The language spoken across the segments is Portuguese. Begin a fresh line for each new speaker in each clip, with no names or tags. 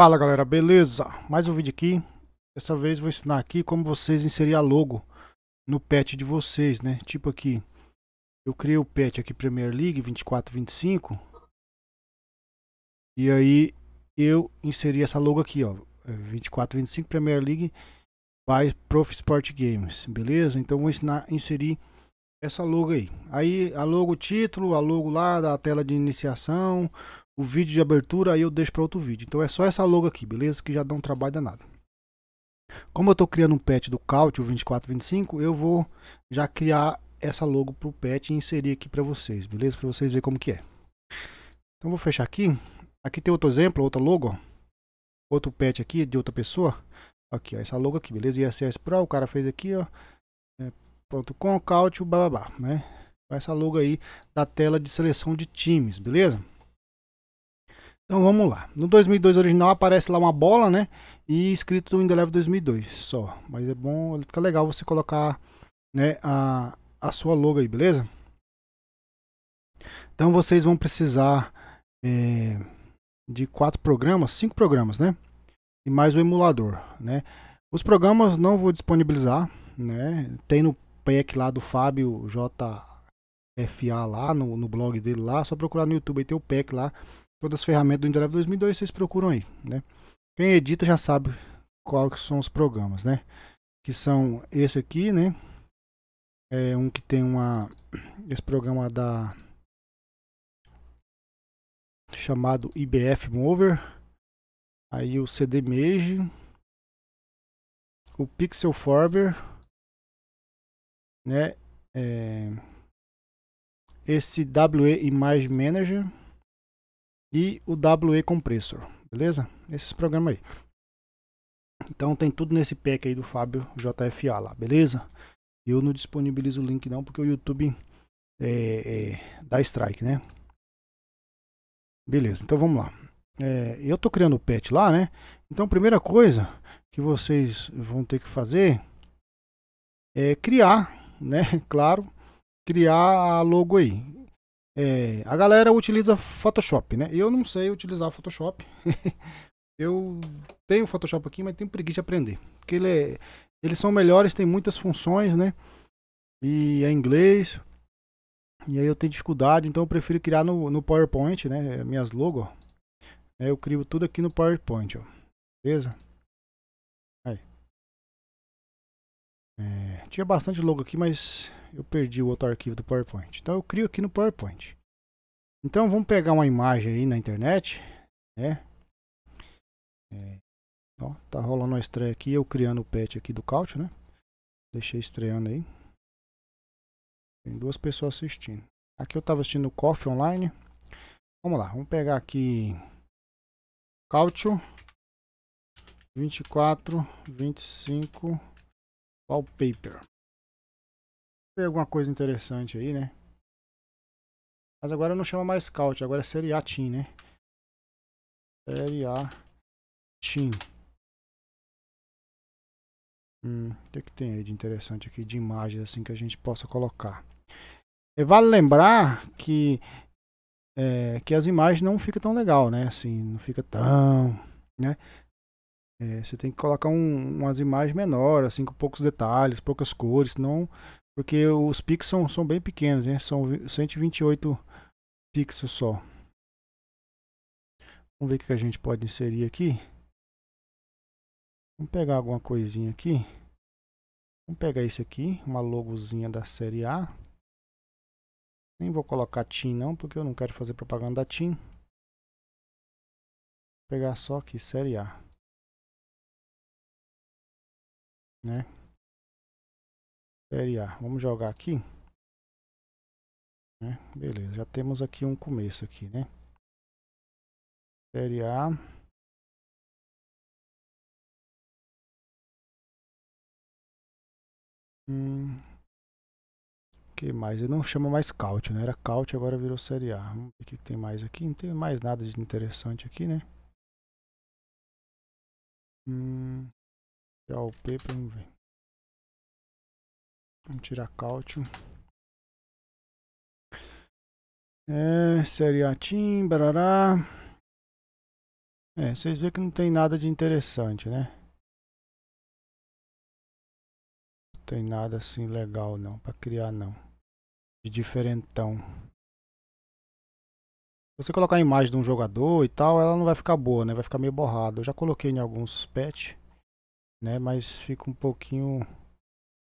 Fala galera, beleza? Mais um vídeo aqui. Dessa vez vou ensinar aqui como vocês inserir a logo no patch de vocês, né? Tipo aqui, eu criei o patch aqui Premier League 2425 e aí eu inseri essa logo aqui, ó, 2425 é, Premier League by Prof Sport Games, beleza? Então vou ensinar a inserir essa logo aí. Aí a logo título, a logo lá da tela de iniciação, o vídeo de abertura, aí eu deixo para outro vídeo. Então é só essa logo aqui, beleza? Que já dá um trabalho danado. Como eu estou criando um pet do Cautio 2425, eu vou já criar essa logo para o pet e inserir aqui para vocês, beleza? Para vocês verem como que é. Então vou fechar aqui. Aqui tem outro exemplo, outra logo, ó. Outro pet aqui de outra pessoa. Aqui, ó, essa logo aqui, beleza? ISS é Pro, o cara fez aqui, ó. É, ponto .com, Cautio, bababá, né? Essa logo aí da tela de seleção de times, beleza? Então vamos lá. No 2002 original aparece lá uma bola, né? E escrito In The 2002 só. Mas é bom, fica legal você colocar né, a, a sua logo aí, beleza? Então vocês vão precisar é, de quatro programas, cinco programas, né? E mais o emulador, né? Os programas não vou disponibilizar, né? Tem no pack lá do Fábio JFA lá, no, no blog dele lá, só procurar no YouTube, aí tem o pack lá todas as ferramentas do Indrive 2002 vocês procuram aí, né? Quem edita já sabe quais são os programas, né? Que são esse aqui, né? É um que tem uma esse programa da chamado IBF
Mover, aí o CD Mage, o
Pixel Forver, né? É, esse WE Image Manager e o WE Compressor, beleza? Esses programas aí. Então tem tudo nesse pack aí do Fábio JFA lá, beleza? Eu não disponibilizo o link não, porque o YouTube é, é, dá strike, né? Beleza, então vamos lá. É, eu tô criando o pet lá, né? Então primeira coisa que vocês vão ter que fazer é criar, né? Claro, criar a logo aí. É, a galera utiliza Photoshop, né? Eu não sei utilizar Photoshop. eu tenho Photoshop aqui, mas tenho preguiça de aprender. Porque ele é, eles são melhores, tem muitas funções, né? E é inglês. E aí eu tenho dificuldade, então eu prefiro criar no, no PowerPoint, né? Minhas logo, ó. Eu crio tudo aqui no PowerPoint, ó. Beleza? Aí. É, tinha bastante logo aqui, mas eu perdi o outro arquivo do PowerPoint. Então eu crio aqui no PowerPoint. Então vamos pegar uma imagem aí na internet, né? É, ó, tá rolando uma estreia aqui, eu criando o patch aqui do Couch, né? Deixei estreando aí. Tem duas pessoas assistindo. Aqui eu estava assistindo o Coffee Online. Vamos lá, vamos pegar aqui Couch 24, 25 Wallpaper alguma coisa interessante aí, né? Mas agora não chama mais Scout, agora é Série A Team, né? Série A Team. Hum, o que, é que tem aí de interessante aqui, de imagens assim que a gente possa colocar? E é, vale lembrar que, é, que as imagens não fica tão legal, né? Assim, não fica tão, né? É, você tem que colocar um, umas imagens menores, assim, com poucos detalhes, poucas cores, senão porque os pixels são, são bem pequenos, né? São 128 pixels só. Vamos ver o que a gente pode inserir aqui. Vamos pegar alguma coisinha aqui. Vamos pegar esse aqui, uma logozinha da série A. Nem vou colocar TIM não, porque eu não quero fazer propaganda da TIM. Vou
pegar só aqui, série A. Né? Série A. Vamos jogar aqui. Né? Beleza, já temos aqui um começo aqui, né? Série A.
Hum. que mais? Eu não chamo mais Caut, né? Era caute, agora virou série A. Vamos ver o que tem mais aqui. Não tem mais nada de interessante aqui, né? Hum, já o P, vamos
ver. Vamos tirar cálcio.
É, série A barará. É, vocês vêem que não tem nada de interessante, né? Não tem nada assim legal não, pra criar não. De diferentão. Se você colocar a imagem de um jogador e tal, ela não vai ficar boa, né? Vai ficar meio borrada. Eu já coloquei em alguns patch, né? Mas fica um pouquinho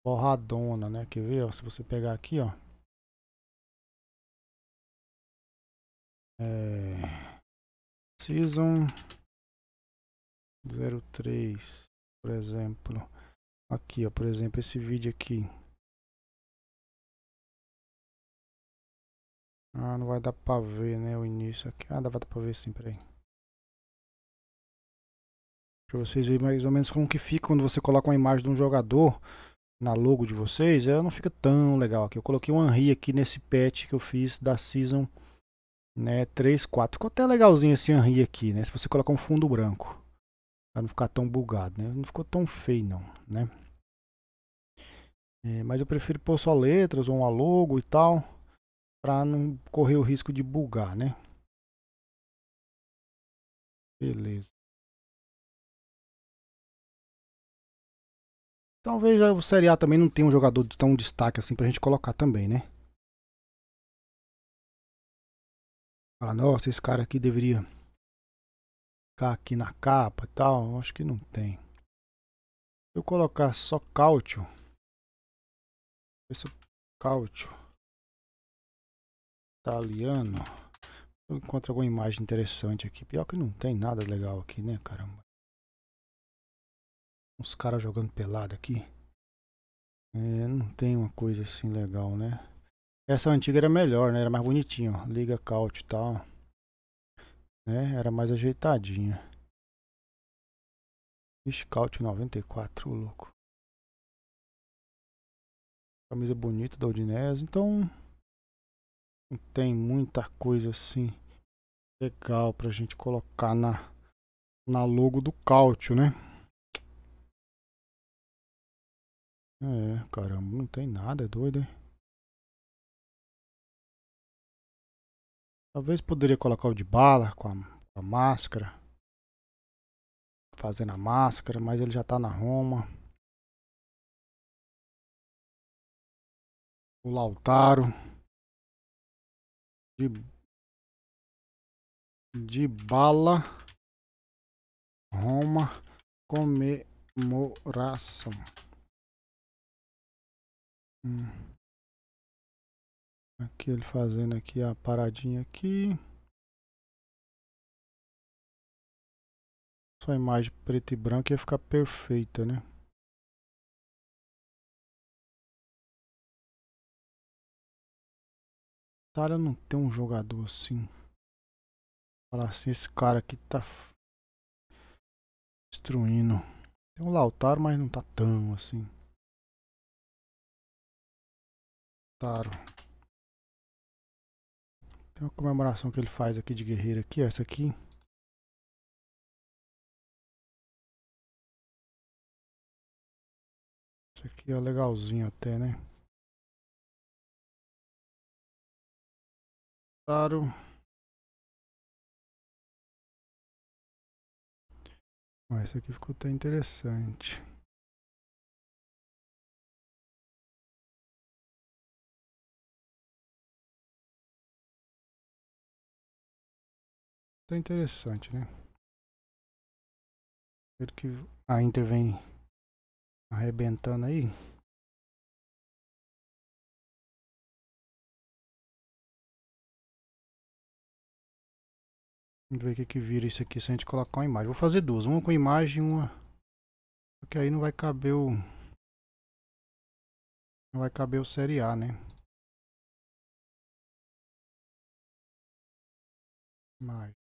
Porradona, né? Quer ver, ó? Se você pegar aqui, ó.
É... Season 03, por exemplo. Aqui, ó. Por exemplo, esse vídeo aqui.
Ah, não vai dar pra ver, né? O início aqui. Ah, dá pra ver sim, peraí. Pra vocês verem mais ou menos como que fica quando você coloca uma imagem de um jogador na logo de vocês, ela não fica tão legal aqui. Eu coloquei um Henry aqui nesse patch que eu fiz da Season né, 3, 4. Ficou até legalzinho esse Henry aqui, né? Se você colocar um fundo branco. Pra não ficar tão bugado, né? Não ficou tão feio não, né? É, mas eu prefiro pôr só letras ou uma logo e tal. Pra não correr o risco de bugar, né? Beleza. Talvez o Série A também não tenha um jogador de tão destaque assim pra gente colocar também, né? Fala, nossa, esse cara aqui deveria
ficar aqui na capa e tal. Acho que não tem. eu colocar
só Cautio. Esse Cautio. italiano. Tá eu encontro alguma imagem interessante aqui. Pior que não tem nada legal aqui, né, caramba? uns caras jogando pelada aqui. É, não tem uma coisa assim legal, né? Essa antiga era melhor, né? Era mais bonitinho, ó. Liga caute e tal. Né? Era mais ajeitadinha. Ixi, caute 94, louco.
Camisa bonita da Odinese. Então,
não tem muita coisa assim legal pra gente colocar na, na logo do caute, né?
É, caramba, não tem nada, é doido, hein? Talvez poderia colocar o de bala com a, com a máscara. Fazendo a máscara, mas ele já tá na Roma. O Lautaro. De, de bala. Roma. Comemoração. Hum. Aqui ele fazendo aqui a paradinha aqui. Só imagem preta e branca ia ficar perfeita, né?
Itália não tem um jogador assim. Falar assim, esse cara aqui tá destruindo. Tem um Lautaro, mas não tá tão
assim. Taro. Tem uma comemoração que ele faz aqui de guerreiro aqui, essa aqui. Isso aqui é legalzinho até, né? Taro. Mas essa aqui ficou até interessante. Tá interessante, né? Ver que a Inter vem arrebentando aí. Vamos ver o que, que vira isso aqui
se a gente colocar uma imagem. Vou fazer duas, uma com imagem uma. Porque aí não vai caber o. Não vai caber o Série A, né?
Mais.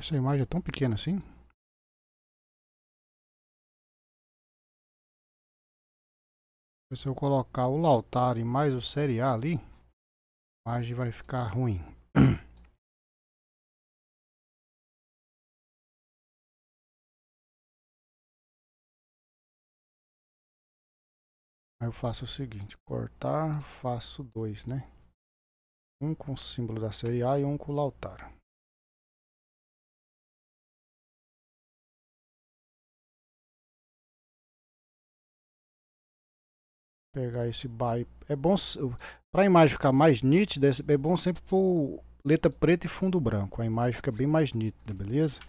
Essa imagem é tão pequena assim? Se eu colocar o Lautaro e mais o Série A ali, a imagem vai ficar ruim. Aí eu faço o seguinte, cortar, faço dois, né? Um com o símbolo da Série A e um com o Lautaro.
pegar esse by. É bom para a imagem ficar mais nítida, é, é bom sempre por letra preta e fundo branco. A imagem fica bem mais nítida, beleza?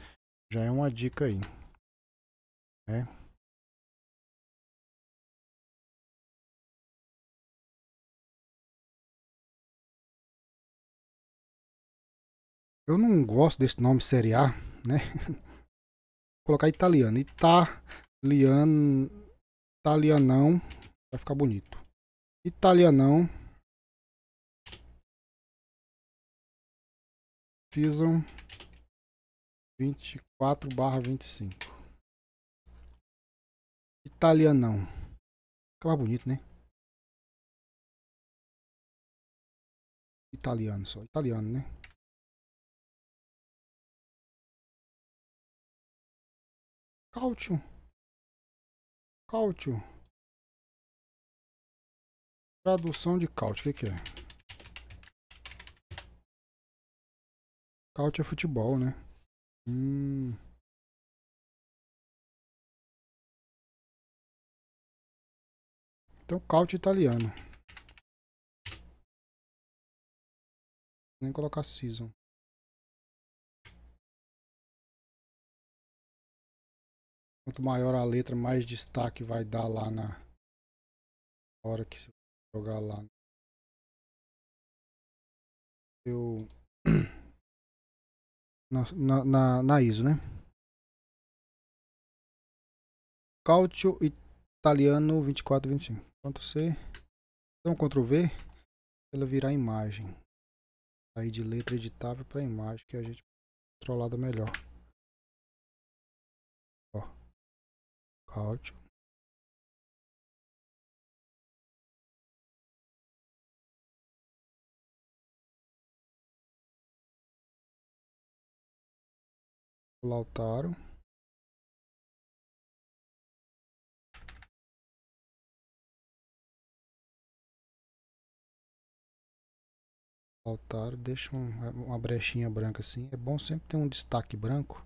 Já é uma dica aí. É. Eu não gosto desse nome série A, né? Vou colocar italiano. italiano italianão Vai ficar
bonito. Italianão. Season 24 barra 25. Italianão. Fica mais bonito, né? Italiano só. Italiano, né? Cálcio. Cálcio. Tradução de couch, o que, que é? Couch é futebol, né? Hum. Então, couch italiano. Nem colocar season. Quanto maior a letra, mais destaque vai dar lá na hora que você jogar lá. Eu. Na, na, na ISO, né?
Cautio italiano 2425. Ctrl C. Então, Ctrl V. Ela virar imagem. Sair de letra editável para imagem que a gente controlada melhor.
Ó. Cautio. lautaro Lautaro, deixa um, uma brechinha branca assim. É bom sempre ter um destaque branco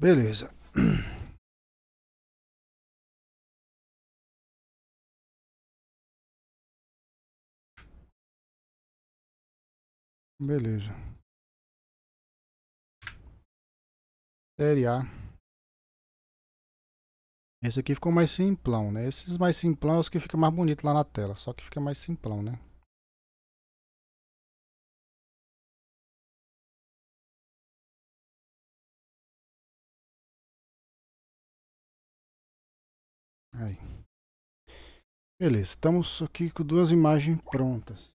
Beleza. Beleza.
Série A. Esse aqui ficou mais simplão, né? Esses mais simplão é os que ficam mais bonito lá na tela. Só que fica mais simplão, né?
Aí. Beleza, estamos aqui com duas imagens prontas.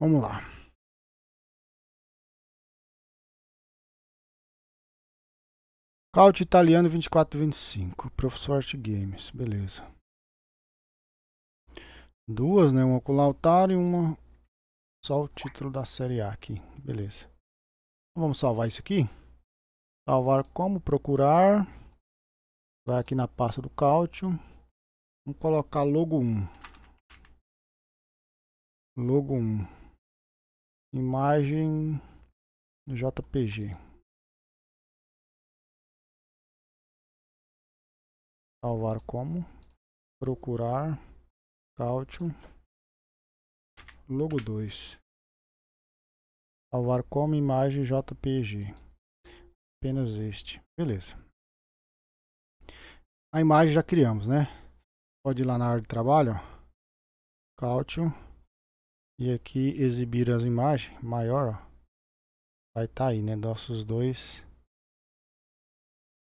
Vamos lá. Caute italiano 2425,
professor Art Games, beleza. Duas, né? Uma com o Lautaro e uma só o título da série A aqui, beleza. Vamos salvar isso aqui. Salvar como procurar. Vai aqui na pasta do cálcio. Vamos colocar logo 1. Logo 1. Imagem
JPG. Salvar como? Procurar. Cálcio. Logo 2. Salvar como imagem
JPG. Apenas este. Beleza. A imagem já criamos, né? Pode ir lá na área de trabalho. Ó. Cálcio. E aqui exibir as imagens. Maior, ó. Vai estar tá aí, né? Nossos dois.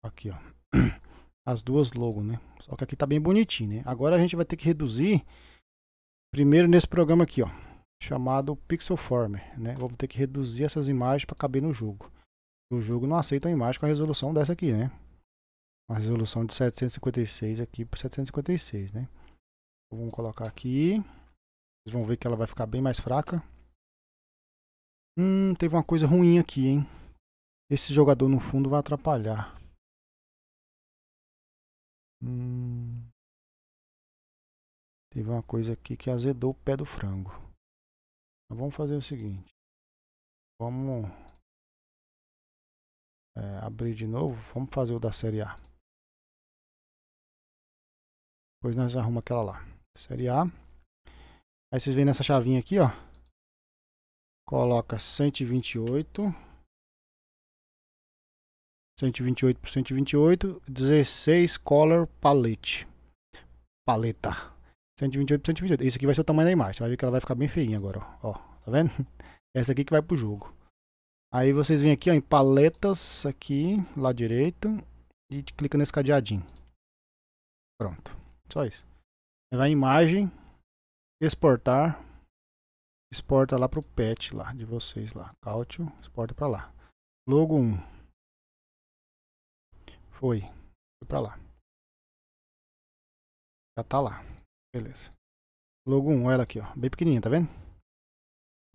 Aqui, ó. as duas logo, né? Só que aqui tá bem bonitinho, né? Agora a gente vai ter que reduzir primeiro nesse programa aqui, ó, chamado Pixel Former, né? Vamos ter que reduzir essas imagens para caber no jogo. O jogo não aceita a imagem com a resolução dessa aqui, né? A resolução de 756 aqui por 756, né? Vamos colocar aqui. Vocês vão ver que ela vai ficar bem mais fraca. Hum, teve uma coisa ruim aqui, hein? Esse jogador no fundo vai atrapalhar.
Hum, teve uma coisa aqui que azedou o pé do frango. Mas vamos fazer o seguinte. Vamos é, abrir de novo. Vamos fazer o da série A.
Depois nós arrumamos aquela lá. Série A. Aí vocês vêm nessa chavinha aqui, ó. Coloca 128. 128 por 128, 16 color palette. Paleta. 128 por 128. Esse aqui vai ser o tamanho da imagem. Você vai ver que ela vai ficar bem feinha agora, ó. ó tá vendo? Essa aqui que vai pro jogo. Aí vocês vêm aqui, ó, em paletas aqui, lá direito, e clica nesse cadeadinho. Pronto. Só isso. Aí vai em imagem, exportar, exporta lá pro pet lá de vocês lá. Cálcio, exporta para lá. Logo 1. Foi. Foi pra lá.
Já tá lá. Beleza. Logo 1, ela
aqui, ó. Bem pequenininha, tá vendo?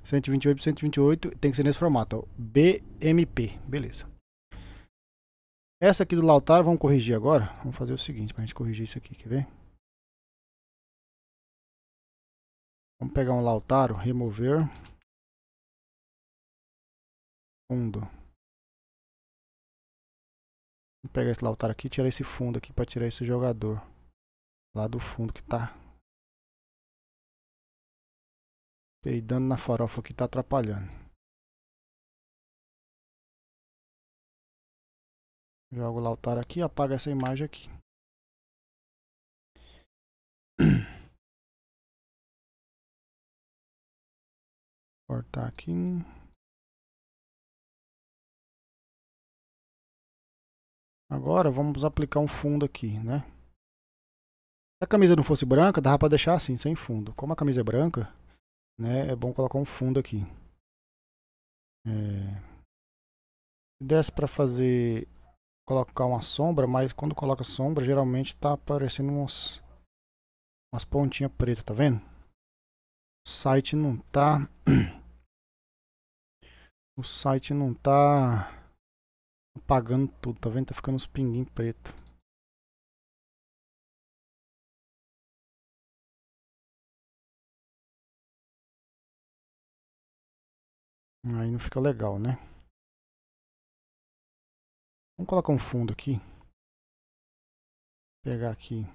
128 por 128, tem que ser nesse formato, ó. BMP. Beleza. Essa aqui do Lautaro, vamos corrigir agora. Vamos
fazer o seguinte, pra gente corrigir isso aqui, quer ver? Vamos pegar um Lautaro, remover. Fundo pegar esse Lautaro aqui e tirar esse fundo aqui para tirar esse jogador. Lá do fundo que tá peidando na farofa que tá atrapalhando. Jogo o Lautaro aqui apaga essa imagem aqui. Cortar aqui. Agora vamos aplicar um fundo
aqui, né? Se a camisa não fosse branca, dava para deixar assim, sem fundo. Como a camisa é branca, né, é bom colocar um fundo aqui. É... desse para fazer colocar uma sombra, mas quando coloca sombra, geralmente tá aparecendo umas, umas pontinhas pretas, tá vendo? O site não tá... O site não tá apagando tudo, tá vendo? Tá ficando os pinguim preto.
Aí não fica legal, né? Vamos colocar um fundo aqui. Vou pegar aqui.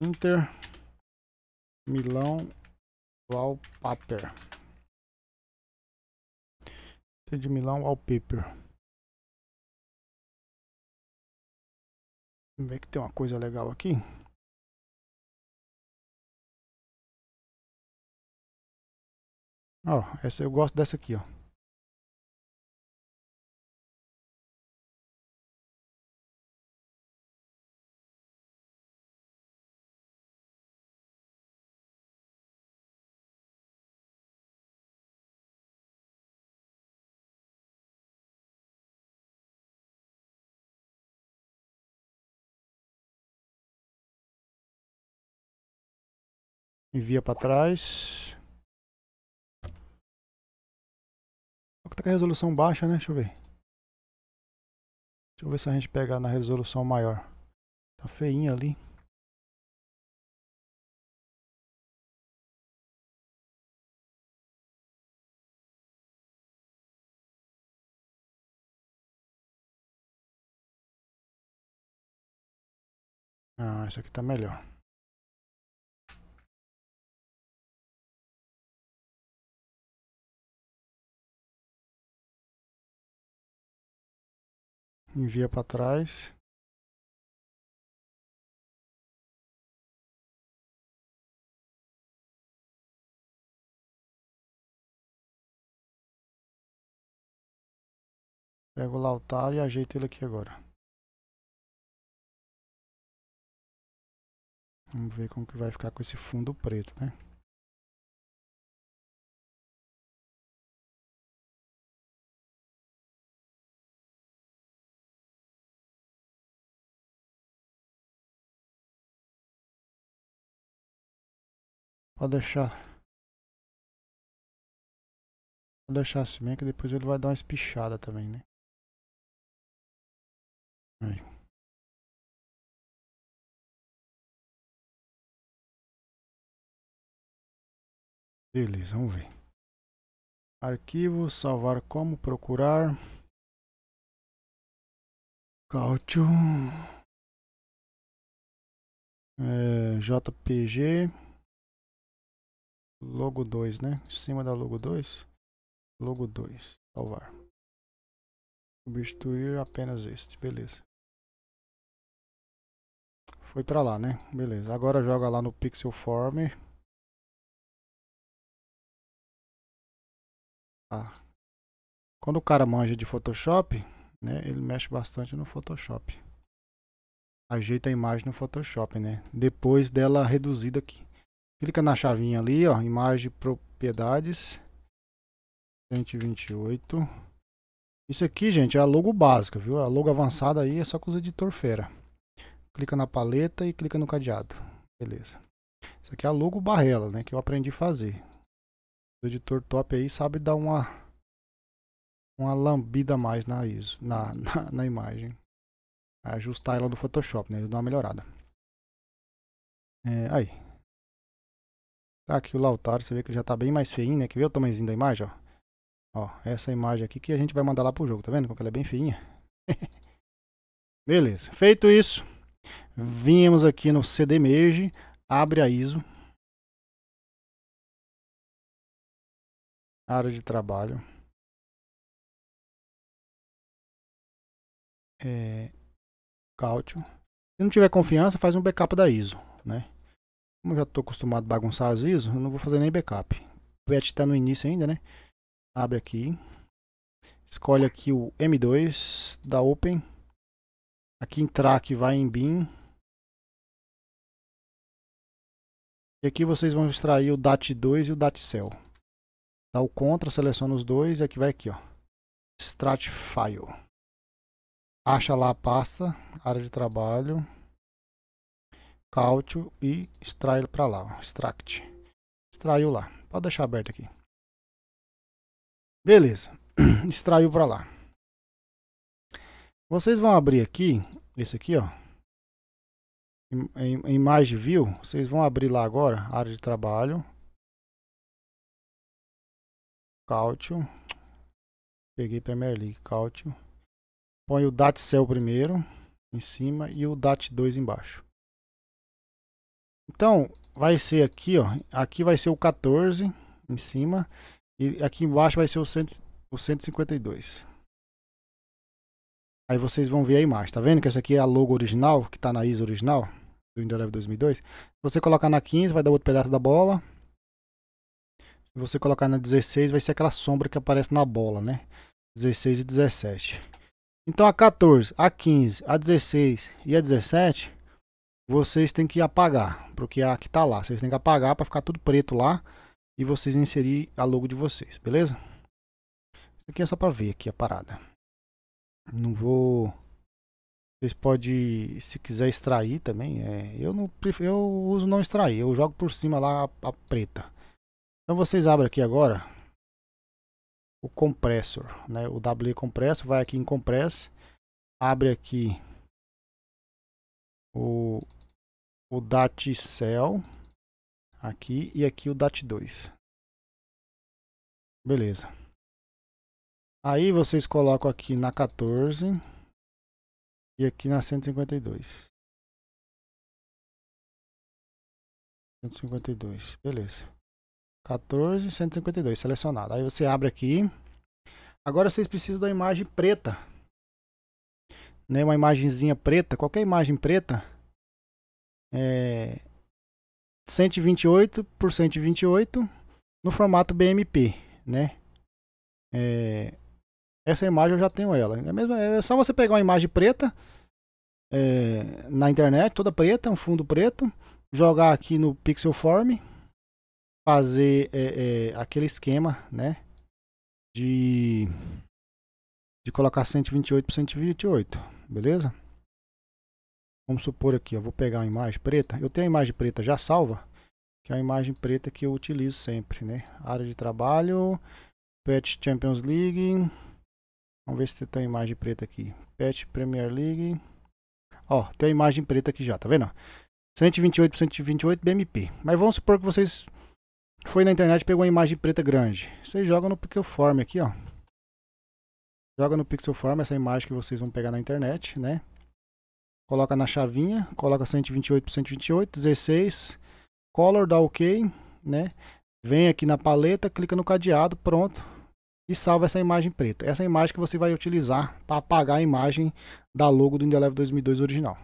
Inter Milão Wallpaper. de Milão, Wallpaper. Vamos ver que tem uma coisa legal aqui. Ó, essa eu gosto dessa aqui, ó. Envia para trás. Tá com a resolução baixa, né? Deixa eu ver. Deixa eu ver se a gente pega na resolução maior. Tá feinha ali. Ah, isso aqui tá melhor. envia para trás. Pego o Lautaro e ajeito ele aqui agora. Vamos ver como que vai ficar com esse fundo preto, né? Pode deixar. Vou deixar assim mesmo, que depois ele vai dar uma espichada também, né? Aí. Beleza, vamos ver. Arquivo, salvar como, procurar. Cálcio. É, JPG logo 2, né? Em cima da logo 2. Logo 2. Salvar. Substituir apenas este. Beleza. Foi pra lá, né? Beleza. Agora joga lá no Pixel Form. Tá. Quando o
cara manja de Photoshop, né? Ele mexe bastante no Photoshop. Ajeita a imagem no Photoshop, né? Depois dela reduzida aqui. Clica na chavinha ali, ó, imagem propriedades 128. Isso aqui, gente, é a logo básica, viu? A logo avançada aí é só com os editor fera. Clica na paleta e clica no cadeado. Beleza. Isso aqui é a logo barrela, né, que eu aprendi a fazer. O editor top aí sabe dar uma uma lambida mais na ISO, na, na, na imagem. Ajustar ela do Photoshop, né? Eles dão uma melhorada. É, aí, Tá aqui o Lautaro, você vê que já tá bem mais feinho, né? Que vê o tamanhozinho da imagem, ó. Ó, essa imagem aqui que a gente vai mandar lá pro jogo, tá vendo? Porque ela é bem feinha. Beleza, feito isso, viemos aqui no CD Merge, abre a ISO.
Área de trabalho.
É, cálcio. Se não tiver confiança, faz um backup da ISO, né? Como eu já estou acostumado a bagunçar as ISO, eu não vou fazer nem backup. O PET está no início ainda, né? Abre aqui. Escolhe aqui o M2 da Open. Aqui em Track vai em BIM. E aqui vocês vão extrair o DAT2 e o DATCell. Dá o CTRL, seleciona os dois e aqui vai aqui, ó. Strat File. Acha lá a pasta, área de trabalho cálcio e extrai para lá, ó, extract. Extraiu lá. Pode deixar aberto aqui. Beleza. Extraiu para lá. Vocês vão abrir aqui, esse aqui, ó. Em, em image view, vocês vão abrir lá agora, área de trabalho. Cálcio. Peguei Premier League, cálcio. Põe o DAT cell primeiro, em cima, e o DAT 2 embaixo. Então, vai ser aqui, ó. Aqui vai ser o 14 em cima. E aqui embaixo vai ser o, cento, o 152. Aí vocês vão ver a imagem. Tá vendo que essa aqui é a logo original, que tá na ISO original do Indolev 2002. Se você colocar na 15, vai dar outro pedaço da bola. Se você colocar na 16, vai ser aquela sombra que aparece na bola, né? 16 e 17. Então a 14, a 15, a 16 e a 17 vocês têm que apagar, porque é a que está lá, vocês têm que apagar para ficar tudo preto lá e vocês inserir a logo de vocês, beleza? Isso aqui é só para ver aqui a parada. Não vou vocês pode, se quiser extrair também, é, eu não eu uso não extrair, eu jogo por cima lá a, a preta. Então vocês abrem aqui agora o compressor, né? O W compressor vai aqui em compress, abre aqui o o cell aqui e aqui o
dat2. Beleza. Aí vocês colocam aqui na 14 e aqui na 152. 152, beleza.
14, 152, selecionado. Aí você abre aqui. Agora vocês precisam da imagem preta. Né? Uma imagenzinha preta, qualquer imagem preta é, 128 por 128 no formato BMP, né? É, essa imagem eu já tenho ela. É, mesmo, é só você pegar uma imagem preta é, na internet, toda preta, um fundo preto, jogar aqui no Pixelform, fazer é, é, aquele esquema, né? De, de colocar 128 por 128, beleza? Vamos supor aqui, eu vou pegar a imagem preta. Eu tenho a imagem preta já salva, que é a imagem preta que eu utilizo sempre, né? Área de trabalho, Patch Champions League. Vamos ver se tem a imagem preta aqui. Patch Premier League. Ó, tem a imagem preta aqui já, tá vendo? 128 por 128 BMP. Mas vamos supor que vocês foi na internet e pegou uma imagem preta grande. Vocês jogam no Pixelform aqui, ó. Joga no Pixelform essa imagem que vocês vão pegar na internet, né? coloca na chavinha, coloca 128 por 128, 16, color, dá OK, né? Vem aqui na paleta, clica no cadeado, pronto. E salva essa imagem preta. Essa é imagem que você vai utilizar para apagar a imagem da logo do Indelev 2002 original.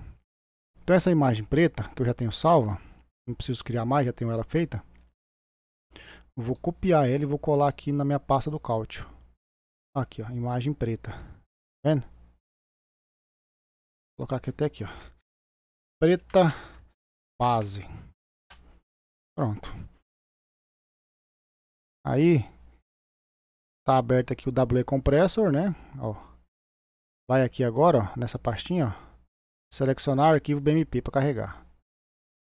Então essa imagem preta, que eu já tenho salva, não preciso criar mais, já tenho ela feita. Vou copiar ela e vou colar aqui na minha pasta do cálcio. Aqui, ó, imagem preta. Tá vendo? colocar aqui até aqui, ó.
Preta base. Pronto.
Aí tá aberto aqui o W compressor, né? Ó. Vai aqui agora, ó, nessa pastinha, ó. Selecionar arquivo BMP para carregar.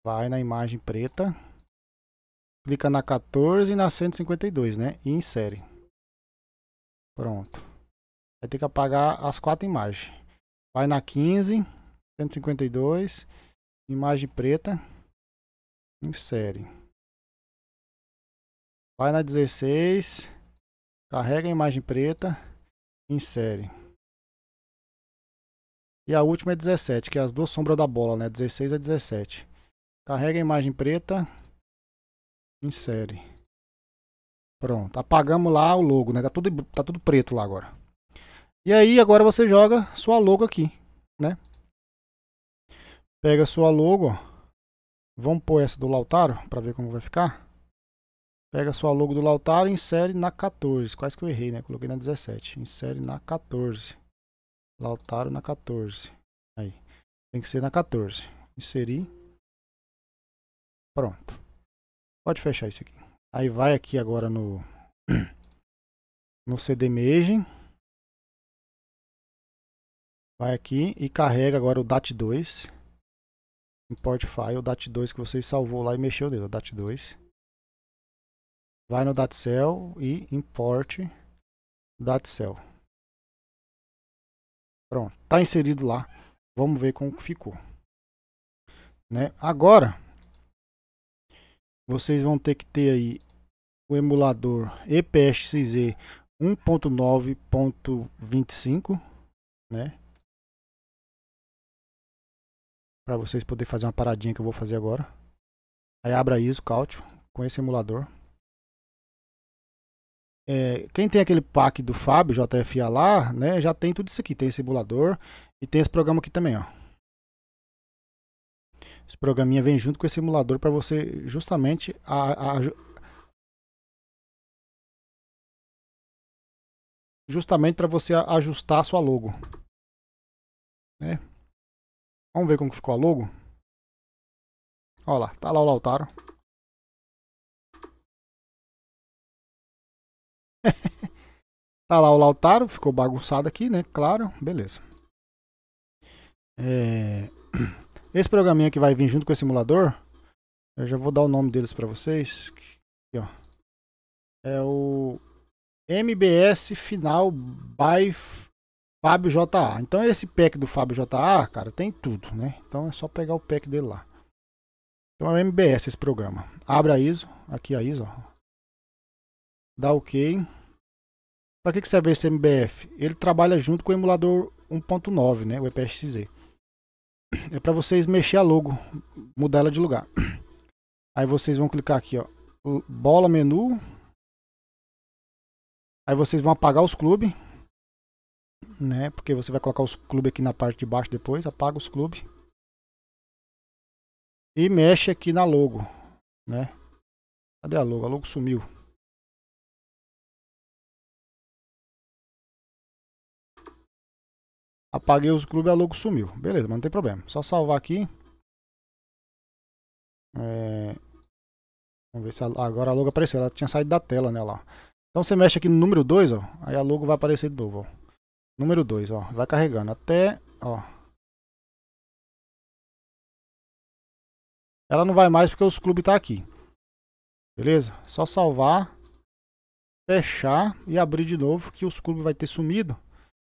Vai na imagem preta. Clica na 14 e na 152, né? E insere. Pronto. Vai ter que apagar as quatro imagens. Vai na 15, 152, imagem preta, insere. Vai na 16, carrega a imagem preta, insere. E a última é 17, que é as duas sombras da bola, né? 16 a 17. Carrega a imagem preta, insere. Pronto, apagamos lá o logo, né? Tá tudo, tá tudo preto lá agora. E aí agora você joga sua logo aqui, né? Pega sua logo, Vamos pôr essa do Lautaro para ver como vai ficar. Pega sua logo do Lautaro e insere na 14. Quase que eu errei, né? Coloquei na 17. Insere na 14. Lautaro na 14. Aí. Tem que ser na 14. Inserir. Pronto. Pode fechar isso aqui. Aí vai aqui agora no no CDMaging. Vai aqui e carrega agora o DAT2. Import file, o DAT2 que você salvou lá e mexeu nele, o DAT2. Vai no DATCell e import DATCell.
Pronto, tá inserido lá. Vamos ver como ficou.
Né? Agora, vocês vão ter que ter aí o emulador EPSXE 1.9.25, né? para vocês poderem fazer uma paradinha que eu vou fazer agora. Aí abra ISO Cautio com esse emulador. É, quem tem aquele pack do Fábio, JFA lá, né, já tem tudo isso aqui. Tem esse emulador e tem esse programa aqui também, ó. Esse programinha vem junto com esse emulador para você justamente a, a, justamente para você
ajustar a sua logo, né? Vamos ver como ficou a logo. Olha lá, tá lá o Lautaro. tá lá o Lautaro, ficou bagunçado
aqui, né? Claro, beleza. É... Esse programinha que vai vir junto com esse simulador, eu já vou dar o nome deles para vocês. Aqui, ó. É o MBS Final by Fábio JA. Então esse pack do Fábio JA, cara, tem tudo, né? Então é só pegar o pack dele lá. Então é MBS esse programa. Abre a ISO, aqui a ISO, ó. Dá OK. Para que que serve esse MBF? Ele trabalha junto com o emulador 1.9, né, o EPSXZ. É para vocês mexer a logo, mudar ela de lugar. Aí vocês vão clicar aqui, ó, bola menu. Aí vocês vão apagar os clubes né? Porque você vai colocar os clubes aqui na parte de baixo depois, apaga os clubes. E mexe aqui na logo, né? Cadê a logo? A logo
sumiu. Apaguei os clubes, a logo sumiu. Beleza, mas não tem problema. Só salvar aqui.
É... Vamos ver se a... agora a logo apareceu. Ela tinha saído da tela, né? Lá. Então você mexe aqui no número 2, ó. Aí a logo vai aparecer de novo, ó. Número 2, ó. Vai carregando até, ó. Ela não vai mais porque os clubes tá aqui. Beleza? Só salvar, fechar e abrir de novo que os clubes vai ter sumido.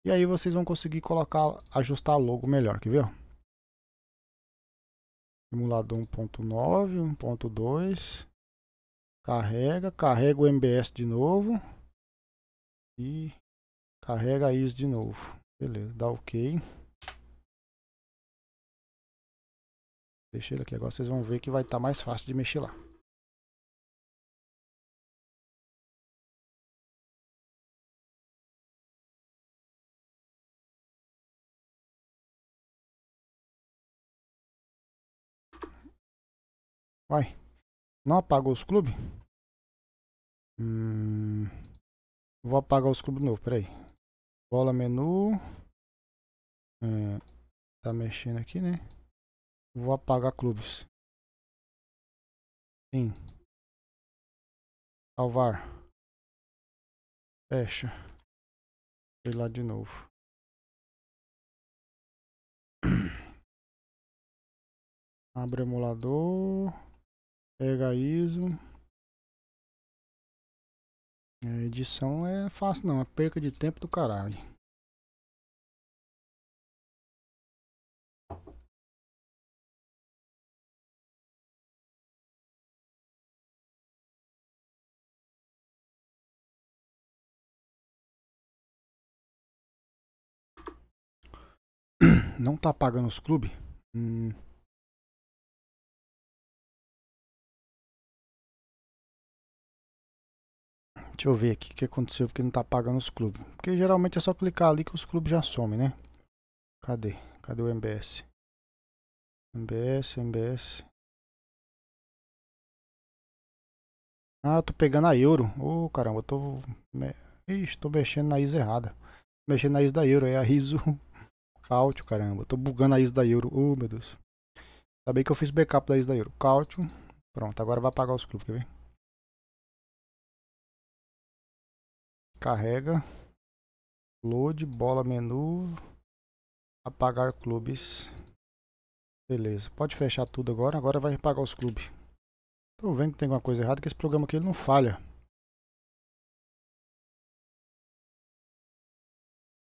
E aí vocês vão conseguir colocar, ajustar logo melhor, quer ver? Simulador 1.9, 1.2. Carrega, carrega o MBS de novo. E Carrega isso
de novo. Beleza, dá OK. Deixa ele aqui, agora vocês vão ver que vai estar tá mais fácil de mexer lá. Vai. Não apagou os clubes? Hum, vou apagar os clubes de novo, peraí. Bola menu. Hum, tá mexendo aqui, né? Vou apagar clubes. Sim. Salvar. Fecha. Foi lá de novo. Abre emulador. Pega ISO. A é, edição é fácil não, é perca de tempo do caralho. Não tá pagando os clubes? Hum.
Deixa eu ver aqui o que aconteceu porque não tá pagando os clubes. Porque geralmente é só clicar ali que os clubes já somem, né? Cadê? Cadê o MBS? MBS, MBS. Ah, tô pegando a euro. Ô, oh, caramba, eu tô... Ixi, tô mexendo na ISO errada. Mexendo na ISO da euro, é a ISO Cautio, caramba. Eu tô bugando a ISO da euro. Ô, oh, meu Deus. Ainda tá bem que eu fiz backup da ISO da euro. Cautio. Pronto, agora vai pagar os clubes, quer ver?
Carrega. Load,
bola menu. Apagar clubes. Beleza. Pode fechar tudo agora. Agora vai apagar os clubes. Tô vendo que tem alguma coisa errada, que esse programa aqui ele não
falha.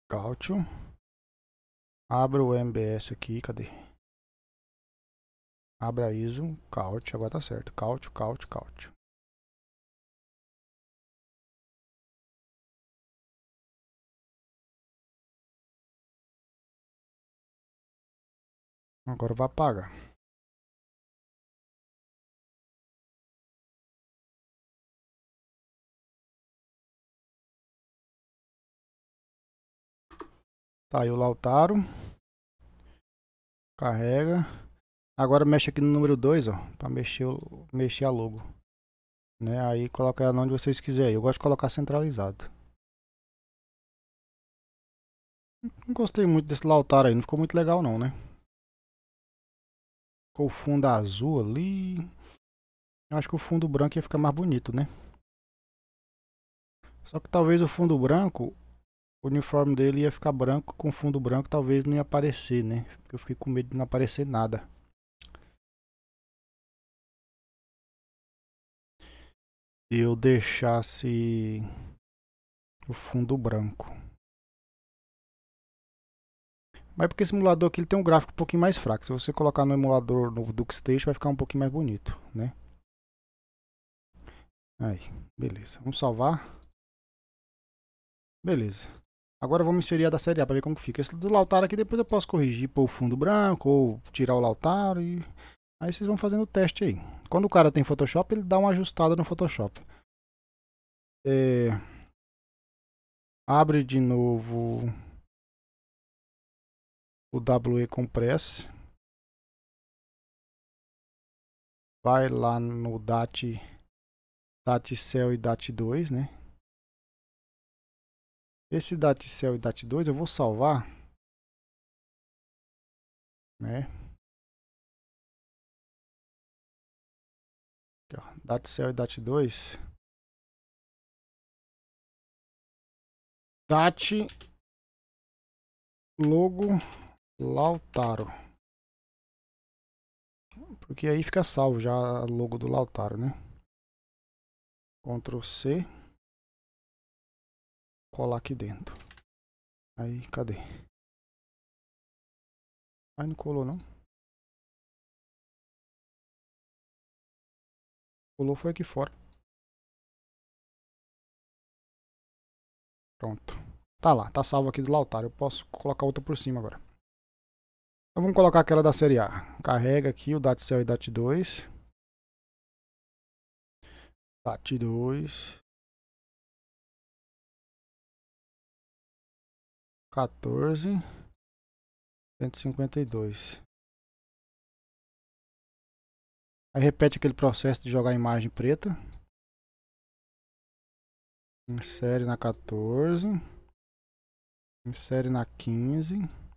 Cálcio. Abra o MBS aqui, cadê? Abra ISO, cálcio, agora tá certo. Cálcio, cálcio, cálcio. Agora vai apagar.
Tá aí o Lautaro. Carrega. Agora mexe aqui no número 2, ó, para mexer, mexer a logo. Né? Aí coloca ela onde vocês quiserem. Eu gosto de colocar centralizado. Não gostei muito desse Lautaro aí, não ficou muito legal não, né? com o fundo azul ali. Eu acho que o fundo branco ia ficar mais bonito, né? Só que talvez o fundo branco, o uniforme dele ia ficar branco, com fundo branco talvez não ia aparecer, né? Porque eu fiquei com medo de não aparecer nada. Se eu deixasse o fundo branco. Mas é porque esse emulador aqui ele tem um gráfico um pouquinho mais fraco. Se você colocar no emulador novo do Station, vai ficar um pouquinho mais bonito, né? Aí, beleza. Vamos salvar. Beleza. Agora vamos inserir a da série A para ver como fica. Esse do Lautaro aqui depois eu posso corrigir, pôr o fundo branco ou tirar o Lautaro e... Aí vocês vão fazendo o teste aí. Quando o cara tem Photoshop, ele dá uma ajustada no Photoshop. É... Abre de novo
o WE Compress. Vai lá no DAT, DAT Cell e DAT 2, né? Esse DAT Cell e DAT 2 eu vou salvar, né? Aqui, DAT Cell e DAT 2. DAT logo Lautaro. Porque aí fica salvo já o logo do Lautaro, né? Ctrl C. Colar aqui dentro. Aí, cadê? Aí não colou não. Colou foi aqui fora. Pronto. Tá lá, tá salvo aqui do Lautaro.
Eu posso colocar outra por cima agora. Então vamos colocar aquela da série A. Carrega aqui o Datcell e DAT2. DAT2.
14. 152. Aí repete aquele processo de jogar a imagem preta. Insere na 14. Insere na 15.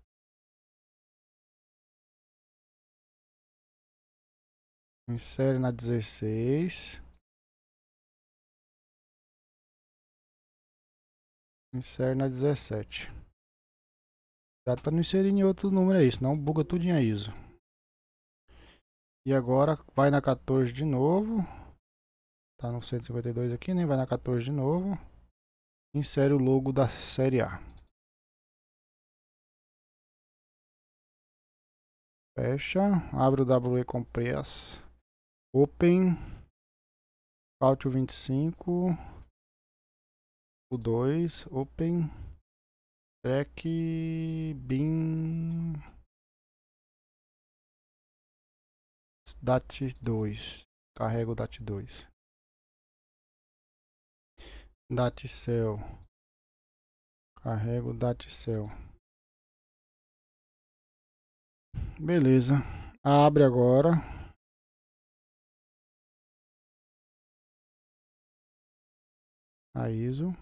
Insere na 16. Insere na 17.
Cuidado para não inserir em outro número aí, senão buga tudo em ISO. E agora vai na 14 de novo. Tá no 152 aqui, nem né? vai na 14 de novo. Insere o logo da série A.
Fecha, abre o WE Compress. Open, e 25, o 2, Open, Track, Bin, DAT 2, carrega o DAT 2, DAT Cell, carrega o DAT Cell. Beleza, abre agora. a ISO.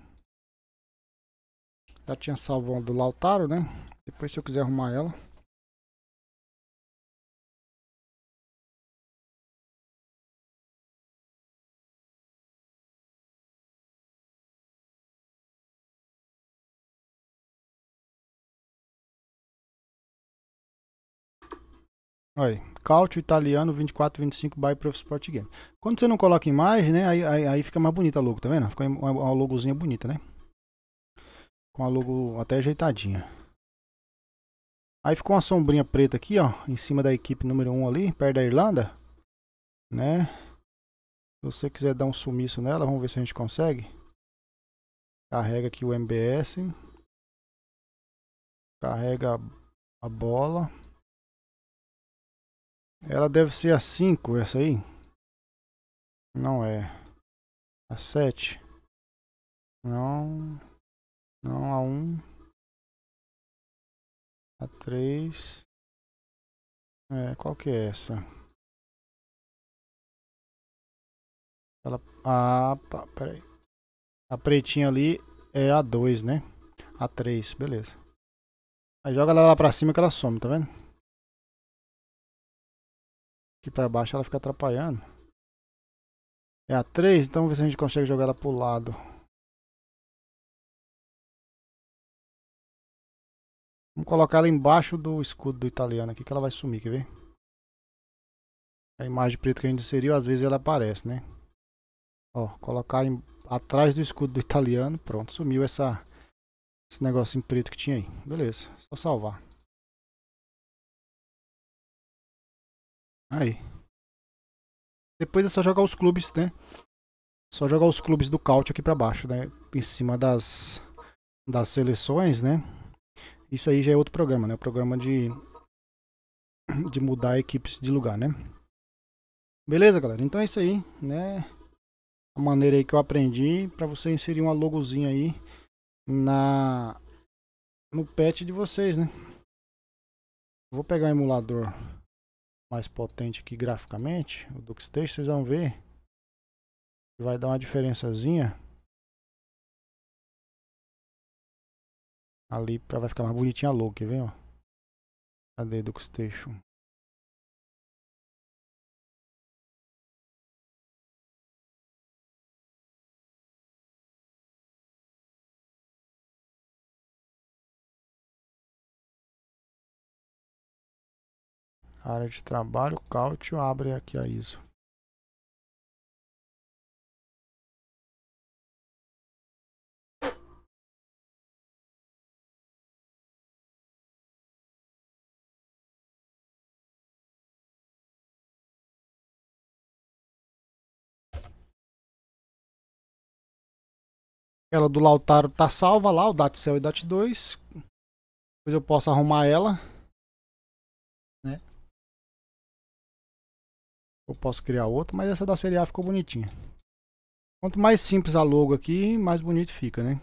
Já tinha salvo a do Lautaro, né? Depois se eu quiser arrumar ela.
Olha, Cautio Italiano 2425 by Prof Sport Game. Quando você não coloca imagem, né? Aí, aí, aí fica mais bonita a logo, tá vendo? Fica uma, uma logozinha bonita, né? Com a logo até ajeitadinha. Aí ficou uma sombrinha preta aqui, ó, em cima da equipe número 1 ali, perto da Irlanda, né? Se você quiser dar um sumiço nela, vamos ver se a gente consegue. Carrega aqui o MBS.
Carrega a bola. Ela deve ser a 5, essa aí. Não é. A 7. Não. Não, a 1. Um. A 3. É, qual que é essa?
Ela, ah, pá, peraí. A pretinha ali é a 2, né? A 3, beleza. Aí joga ela lá pra cima que ela some, tá vendo?
Aqui pra baixo ela fica atrapalhando. É a 3, então vamos ver se a gente consegue jogar ela pro lado.
Vamos colocar ela embaixo do escudo do italiano aqui que ela vai sumir, quer ver? A imagem preta que a gente inseriu, às vezes ela aparece, né? Ó, colocar em... atrás do escudo do italiano, pronto, sumiu essa... esse negocinho preto que tinha aí. Beleza, só salvar. Aí. Depois é só jogar os clubes, né? Só jogar os clubes do Caut aqui pra baixo, né? Em cima das, das seleções, né? Isso aí já é outro programa, né? O programa de, de mudar equipes de lugar, né? Beleza, galera? Então é isso aí, né? A maneira aí que eu aprendi para você inserir uma logozinha aí na no patch de vocês, né? Vou pegar o emulador mais potente aqui graficamente, o DuckStage, vocês vão ver que vai dar uma
diferençazinha. Ali pra, vai ficar mais bonitinha a logo, quer ver? Ó? Cadê DuckStation? área de trabalho, cálcio, abre aqui a ISO. Ela do Lautaro tá salva lá, o DAT cell e DAT2. Depois eu posso arrumar ela. Eu posso criar outra, mas essa da série A ficou bonitinha. Quanto mais simples a logo aqui, mais bonito fica, né?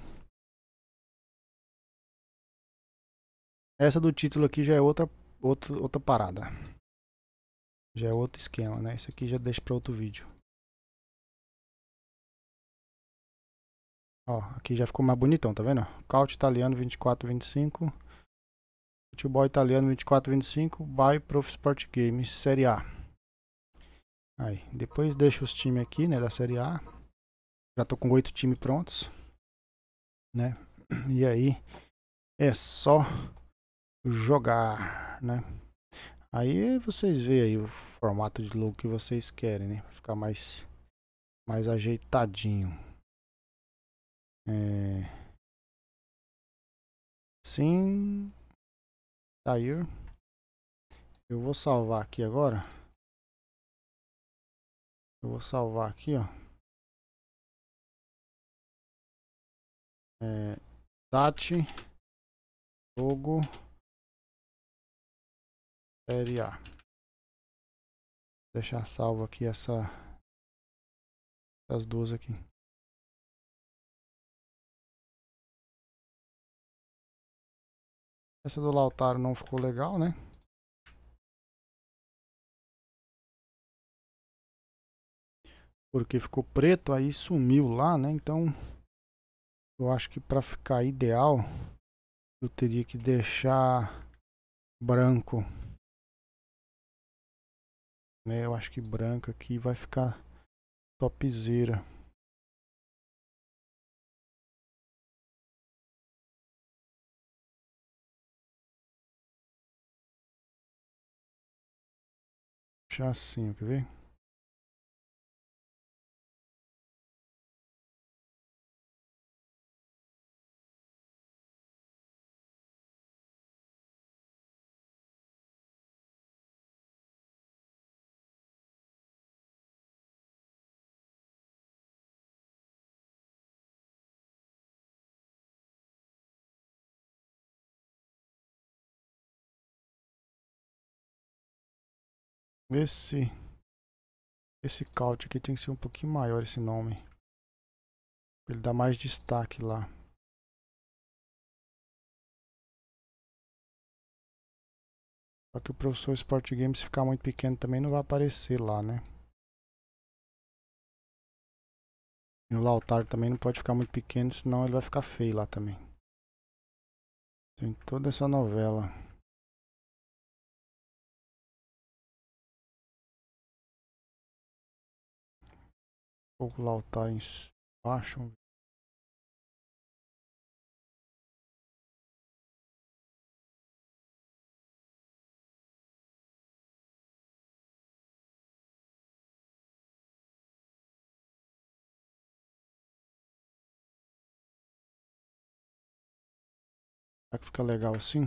Essa do título aqui já é outra, outra, outra parada.
Já é outro esquema, né? Isso aqui já deixa para outro vídeo. Ó, aqui já ficou mais bonitão, tá vendo? Couch italiano 2425. Futebol italiano 2425. By Prof Sport Games Série A. Aí, depois deixo os times aqui, né, da Série A. Já tô com oito times prontos, né? E aí é só jogar, né? Aí vocês veem aí o formato de logo que vocês querem, né? Pra ficar mais, mais ajeitadinho. É...
Sim. Tá aí. Eu vou salvar aqui agora. Eu vou salvar aqui, ó. É, Tati, Logo série A. deixar salvo aqui essa, essas duas aqui. Essa do Lautaro não ficou legal, né? porque ficou preto, aí sumiu lá, né? Então, eu acho que para ficar ideal, eu teria que deixar branco. Né? Eu acho que branco aqui vai ficar topzera. Deixar assim, quer ver? Esse esse count aqui tem que ser um pouquinho maior esse nome. Ele dá mais destaque lá. Só que o professor Sport Games se ficar muito pequeno também não vai aparecer lá, né? E o Lautaro também não pode ficar muito pequeno, senão ele vai ficar feio lá também. Tem toda essa novela. pouco lá o altar embaixo. Será que fica legal assim?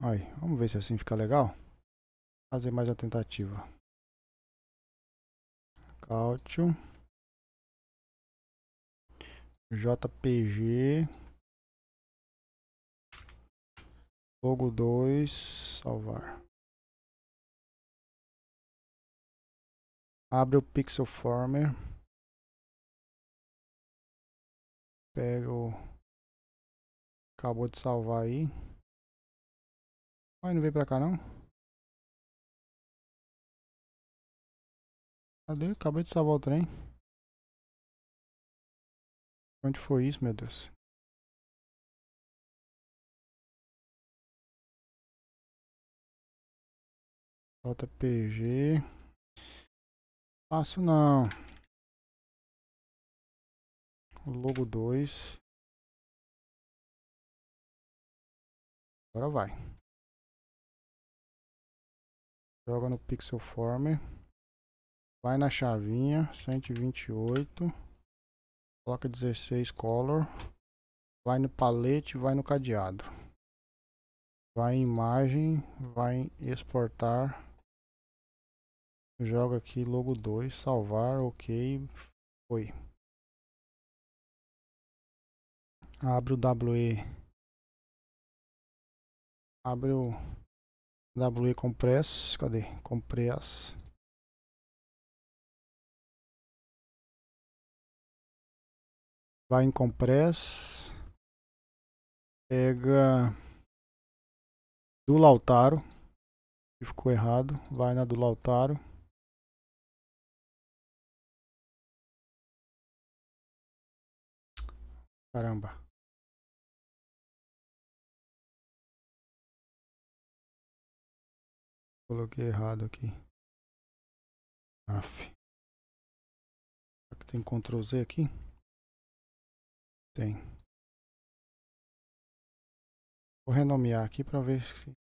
Aí, vamos ver se assim fica legal. Fazer mais uma tentativa. Cálcio. JPG. Logo 2. Salvar. Abre o Pixel Former. Pega o... Acabou de salvar aí. Mas não veio pra cá não? Cadê? Acabei de salvar o trem. Onde foi isso, meu Deus? Falta PG. Fácil não. Logo 2. Agora vai. Joga no Pixel Former.
Vai na chavinha, 128. Coloca 16 color. Vai no palete, vai no cadeado. Vai em imagem, vai em exportar. Joga aqui logo
2, salvar, ok. Foi. Abre o WE. Abre o WE Compress. Cadê? Compress Vai em compress. Pega do Lautaro. Que ficou errado. Vai na do Lautaro. Caramba. Coloquei errado aqui. Af. Será que tem Ctrl Z aqui? Tem. Vou renomear aqui para ver se.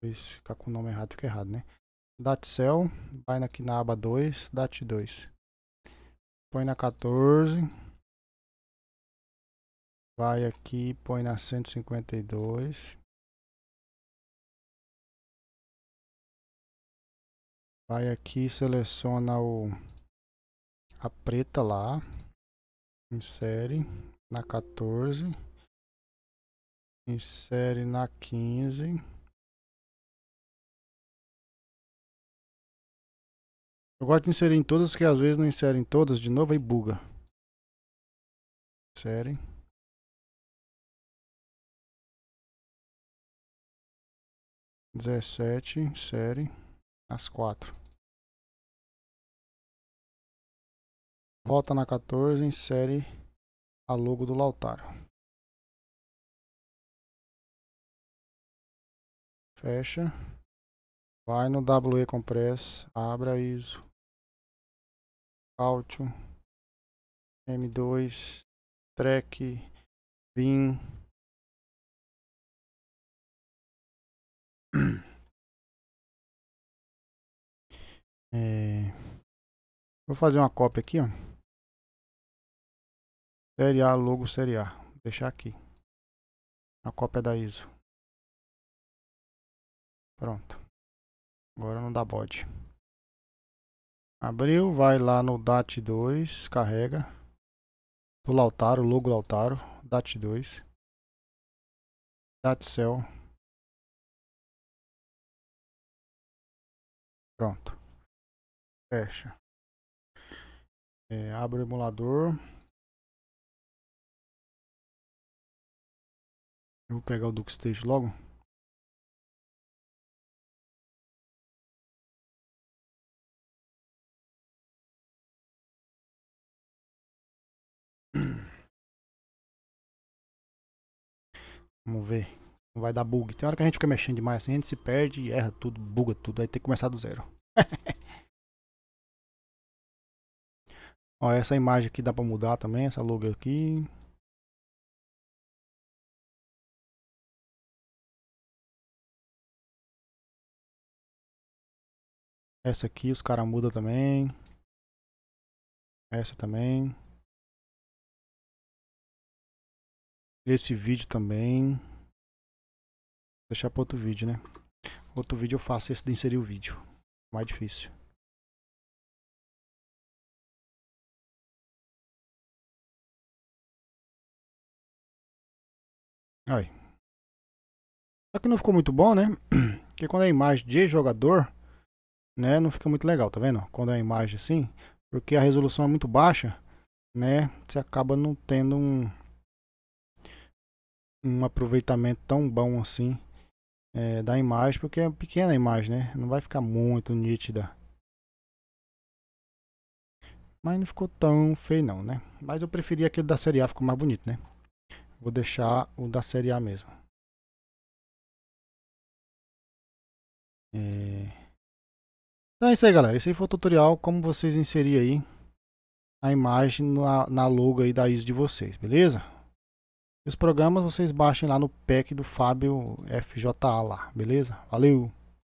Talvez ficar com o nome errado, fica errado, né? Datcel, vai aqui na aba 2, DAT 2. Põe na 14. Vai aqui, põe na 152. Vai aqui, seleciona o, a preta lá, insere na 14,
insere na 15. Eu gosto de inserir em todas, que às vezes não inserem todas, de novo aí buga. Insere. Dezessete, insere. As quatro. Volta na 14, insere a logo do Lautaro. Fecha. Vai no WE Compress, abra ISO. Cálcio. M2. Track. Bin. É... Vou fazer uma cópia aqui, ó. Série A, logo Série A. Vou deixar aqui. A cópia da ISO. Pronto. Agora não dá bode.
Abriu, vai lá no DAT2, carrega. Do Lautaro, logo Lautaro, DAT2.
DATCEL. Pronto fecha. É, abre o emulador. Eu vou pegar o Duke Stage logo.
Vamos ver. Não vai dar bug. Tem hora que a gente fica mexendo demais assim, a gente se perde, erra tudo, buga tudo, aí tem que começar do zero. Ó, essa imagem aqui dá para
mudar também, essa logo aqui. Essa aqui os caras mudam também. Essa também. Esse vídeo também. Vou deixar para outro vídeo, né? Outro vídeo eu faço esse de inserir o vídeo. Mais difícil. Aí.
Só que não ficou muito bom, né? Porque quando é imagem de jogador, né, não fica muito legal, tá vendo? Quando é imagem assim, porque a resolução é muito baixa, né? Você acaba não tendo um um aproveitamento tão bom assim é, da imagem, porque é pequena a imagem, né? Não vai ficar muito nítida. Mas não ficou tão feio não, né? Mas eu preferia aquele da série A, ficou mais bonito, né? Vou deixar o da série A mesmo.
É...
Então é isso aí, galera. Esse aí foi o tutorial como vocês inserirem aí a imagem na, na logo aí da ISO de vocês, beleza? Os programas vocês baixem lá no pack do Fábio FJA lá, beleza? Valeu!